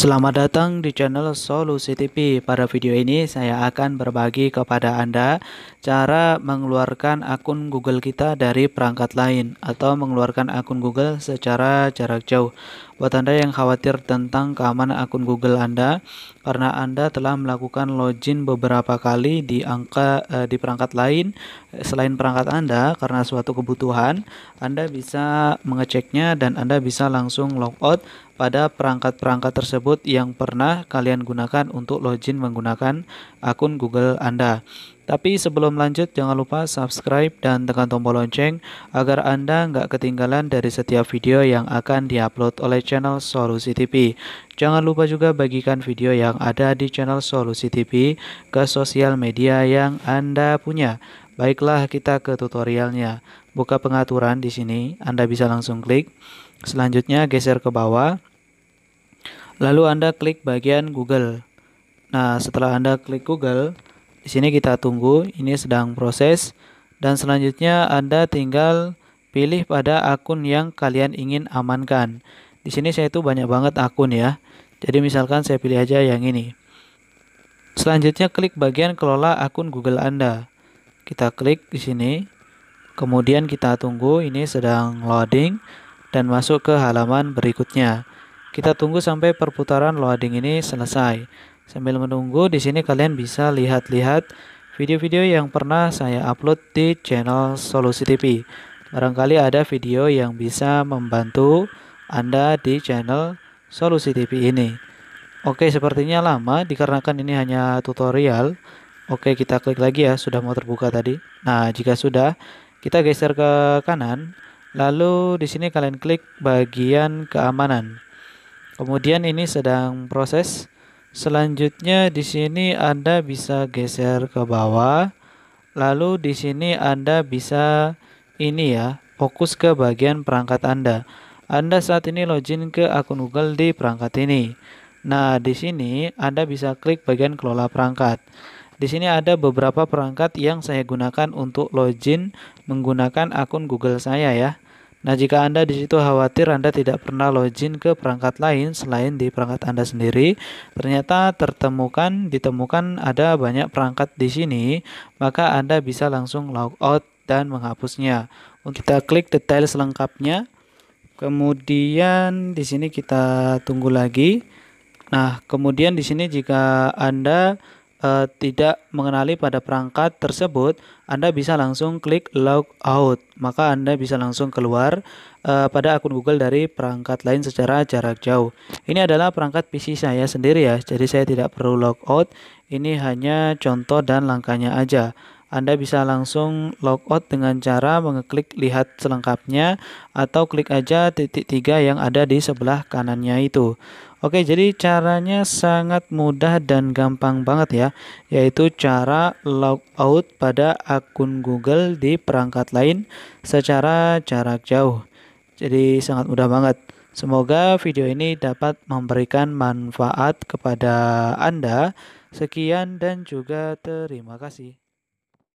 Selamat datang di channel Solusi TV. Pada video ini saya akan berbagi kepada Anda cara mengeluarkan akun Google kita dari perangkat lain atau mengeluarkan akun Google secara jarak jauh. Buat Anda yang khawatir tentang keamanan akun Google Anda karena Anda telah melakukan login beberapa kali di angka uh, di perangkat lain eh, selain perangkat Anda karena suatu kebutuhan, Anda bisa mengeceknya dan Anda bisa langsung logout pada perangkat-perangkat tersebut yang pernah kalian gunakan untuk login menggunakan akun Google Anda. Tapi sebelum lanjut jangan lupa subscribe dan tekan tombol lonceng agar Anda nggak ketinggalan dari setiap video yang akan diupload oleh channel Solusi TV. Jangan lupa juga bagikan video yang ada di channel Solusi TV ke sosial media yang Anda punya. Baiklah, kita ke tutorialnya. Buka pengaturan di sini, Anda bisa langsung klik. Selanjutnya geser ke bawah. Lalu Anda klik bagian Google. Nah, setelah Anda klik Google, sini kita tunggu, ini sedang proses dan selanjutnya Anda tinggal pilih pada akun yang kalian ingin amankan. Di sini saya itu banyak banget akun ya. Jadi misalkan saya pilih aja yang ini. Selanjutnya klik bagian kelola akun Google Anda. Kita klik di sini. Kemudian kita tunggu ini sedang loading dan masuk ke halaman berikutnya. Kita tunggu sampai perputaran loading ini selesai. Sambil menunggu di sini kalian bisa lihat-lihat video-video yang pernah saya upload di channel Solusi TV. Barangkali ada video yang bisa membantu Anda di channel Solusi TV ini. Oke, sepertinya lama dikarenakan ini hanya tutorial. Oke, kita klik lagi ya, sudah mau terbuka tadi. Nah, jika sudah, kita geser ke kanan. Lalu di sini kalian klik bagian keamanan. Kemudian ini sedang proses Selanjutnya di sini Anda bisa geser ke bawah. Lalu di sini Anda bisa ini ya, fokus ke bagian perangkat Anda. Anda saat ini login ke akun Google di perangkat ini. Nah, di sini Anda bisa klik bagian kelola perangkat. Di sini ada beberapa perangkat yang saya gunakan untuk login menggunakan akun Google saya ya. Nah, jika Anda di situ khawatir Anda tidak pernah login ke perangkat lain selain di perangkat Anda sendiri, ternyata tertemukan ditemukan ada banyak perangkat di sini, maka Anda bisa langsung logout dan menghapusnya. Untuk kita klik detail selengkapnya. Kemudian di sini kita tunggu lagi. Nah, kemudian di sini jika Anda uh, tidak mengenali pada perangkat tersebut, Anda bisa langsung klik log out. Maka Anda bisa langsung keluar uh, pada akun Google dari perangkat lain secara jarak jauh. Ini adalah perangkat PC saya sendiri ya, jadi saya tidak perlu log out. Ini hanya contoh dan langkahnya aja. Anda bisa langsung log out dengan cara mengeklik lihat selengkapnya atau klik aja titik tiga yang ada di sebelah kanannya itu. Oke, jadi caranya sangat mudah dan gampang banget ya, yaitu cara logout pada akun Google di perangkat lain secara jarak jauh. Jadi sangat mudah banget. Semoga video ini dapat memberikan manfaat kepada Anda. Sekian dan juga terima kasih.